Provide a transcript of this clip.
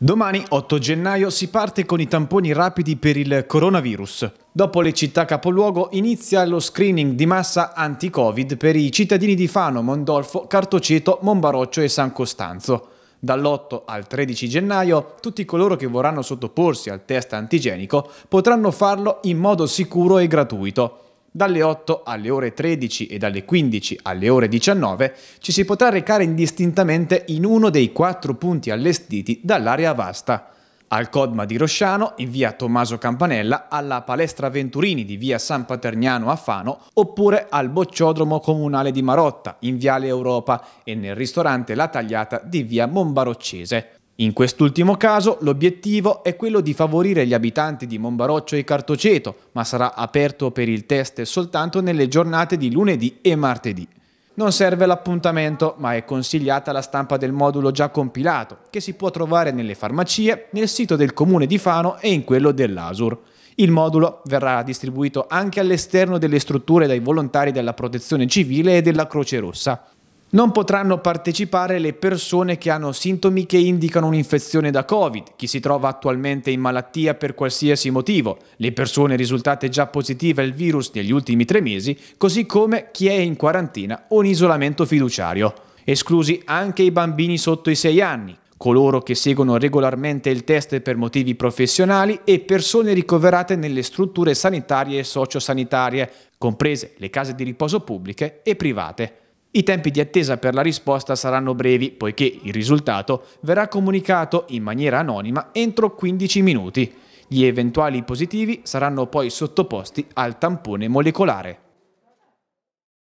Domani 8 gennaio si parte con i tamponi rapidi per il coronavirus. Dopo le città capoluogo inizia lo screening di massa anti-Covid per i cittadini di Fano, Mondolfo, Cartoceto, Monbaroccio e San Costanzo. Dall'8 al 13 gennaio tutti coloro che vorranno sottoporsi al test antigenico potranno farlo in modo sicuro e gratuito dalle 8 alle ore 13 e dalle 15 alle ore 19 ci si potrà recare indistintamente in uno dei quattro punti allestiti dall'area vasta. Al Codma di Rosciano, in via Tommaso Campanella, alla Palestra Venturini di via San Paterniano a Fano, oppure al Bocciodromo Comunale di Marotta, in viale Europa, e nel ristorante La Tagliata di via Mombaroccese. In quest'ultimo caso l'obiettivo è quello di favorire gli abitanti di Monbaroccio e Cartoceto, ma sarà aperto per il test soltanto nelle giornate di lunedì e martedì. Non serve l'appuntamento, ma è consigliata la stampa del modulo già compilato, che si può trovare nelle farmacie, nel sito del comune di Fano e in quello dell'Asur. Il modulo verrà distribuito anche all'esterno delle strutture dai volontari della Protezione Civile e della Croce Rossa. Non potranno partecipare le persone che hanno sintomi che indicano un'infezione da Covid, chi si trova attualmente in malattia per qualsiasi motivo, le persone risultate già positive al virus negli ultimi tre mesi, così come chi è in quarantina o in isolamento fiduciario. Esclusi anche i bambini sotto i 6 anni, coloro che seguono regolarmente il test per motivi professionali e persone ricoverate nelle strutture sanitarie e sociosanitarie, comprese le case di riposo pubbliche e private. I tempi di attesa per la risposta saranno brevi, poiché il risultato verrà comunicato in maniera anonima entro 15 minuti. Gli eventuali positivi saranno poi sottoposti al tampone molecolare.